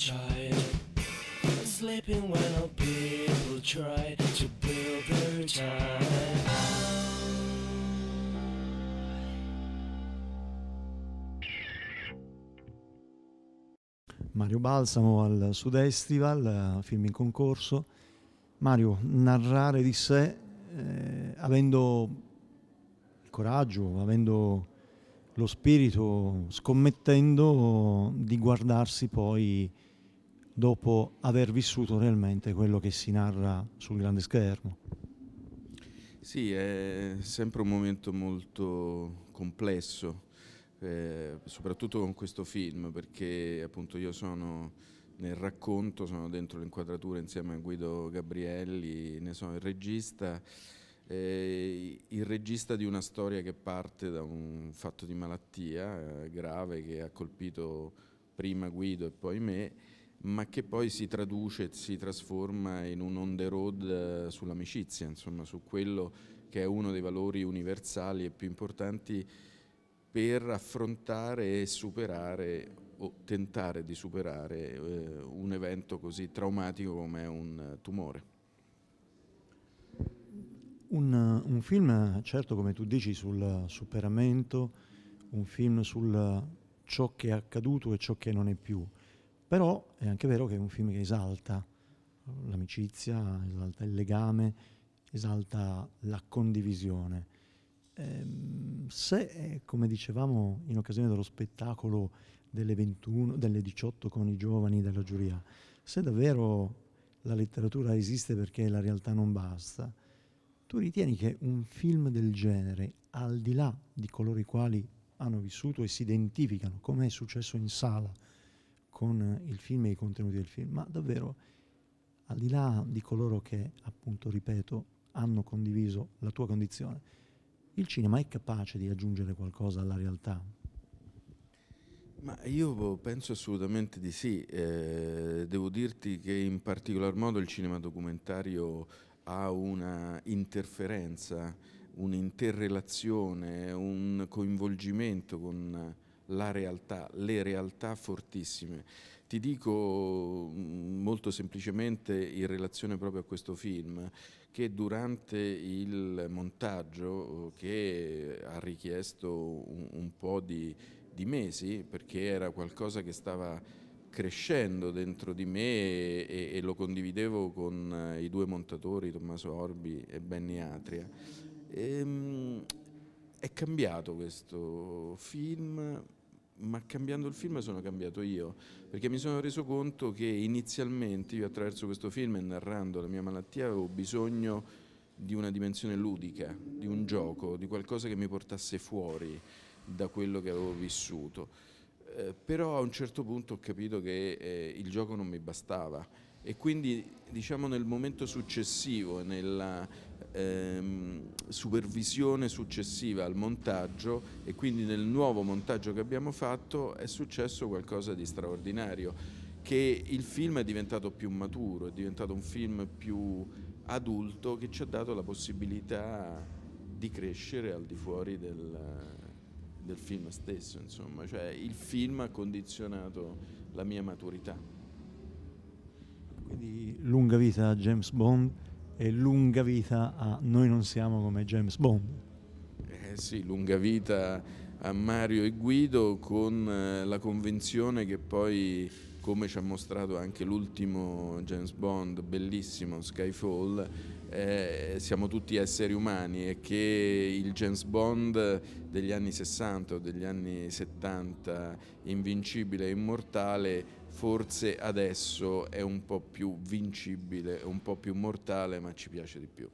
child sleeping when all people try to build their time Mario Balsamo al Sudestival, Estival, eh, film in concorso. Mario, narrare di sé eh, avendo il coraggio, avendo lo spirito, scommettendo di guardarsi poi dopo aver vissuto realmente quello che si narra sul grande schermo. Sì, è sempre un momento molto complesso, eh, soprattutto con questo film, perché appunto io sono nel racconto, sono dentro l'inquadratura insieme a Guido Gabrielli, ne sono il regista, eh, il regista di una storia che parte da un fatto di malattia eh, grave che ha colpito prima Guido e poi me ma che poi si traduce, si trasforma in un on the road eh, sull'amicizia, insomma, su quello che è uno dei valori universali e più importanti per affrontare e superare o tentare di superare eh, un evento così traumatico come un tumore. Un, un, film, certo come tu dici, sul superamento, un film sul ciò che è accaduto e ciò che non è più però è anche vero che è un film che esalta l'amicizia, esalta il legame, esalta la condivisione. Ehm, se, eh, come dicevamo in occasione dello spettacolo delle 21, delle 18 con i giovani della giuria, se davvero la letteratura esiste perché la realtà non basta, tu ritieni che un film del genere, al di là di coloro i quali hanno vissuto e si identificano, come è successo in sala, con il film e i contenuti del film, ma davvero al di là di coloro che, appunto, ripeto, hanno condiviso la tua condizione, il cinema è capace di aggiungere qualcosa alla realtà? Ma io penso assolutamente di sì. Eh, devo dirti che in particolar modo il cinema documentario ha una interferenza, un'interrelazione, un coinvolgimento con la realtà, le realtà fortissime. Ti dico mm, molto semplicemente in relazione proprio a questo film che durante il montaggio che ha richiesto un, un po' di, di mesi perché era qualcosa che stava crescendo dentro di me e, e, e, lo condividevo con eh, i due montatori, Tommaso Orbi e Benny Atria. E, ehm, è cambiato questo film ma cambiando il film sono cambiato io, perché mi sono reso conto che inizialmente io attraverso questo film e narrando la mia malattia avevo bisogno di una dimensione ludica, di un gioco, di qualcosa che mi portasse fuori da quello che avevo vissuto. Eh, però a un certo punto ho capito che eh, il gioco non mi bastava e quindi diciamo nel momento successivo, nella, ehm, supervisione successiva al montaggio e quindi nel nuovo montaggio che abbiamo fatto è successo qualcosa di straordinario che il film è diventato più maturo, è diventato un film più adulto che ci ha dato la possibilità di crescere al di fuori del, del film stesso, insomma, cioè il film ha condizionato la mia maturità. Quindi lunga vita a James Bond e lunga vita a Noi non siamo come James Bond. Eh sì, lunga vita a Mario e Guido con eh, la convenzione che poi come ci ha mostrato anche l'ultimo James Bond, bellissimo Skyfall, eh, siamo tutti esseri umani e che il James Bond degli anni 60 o degli anni 70, invincibile e immortale, forse adesso è un po' più vincibile, un po' più mortale, ma ci piace di più.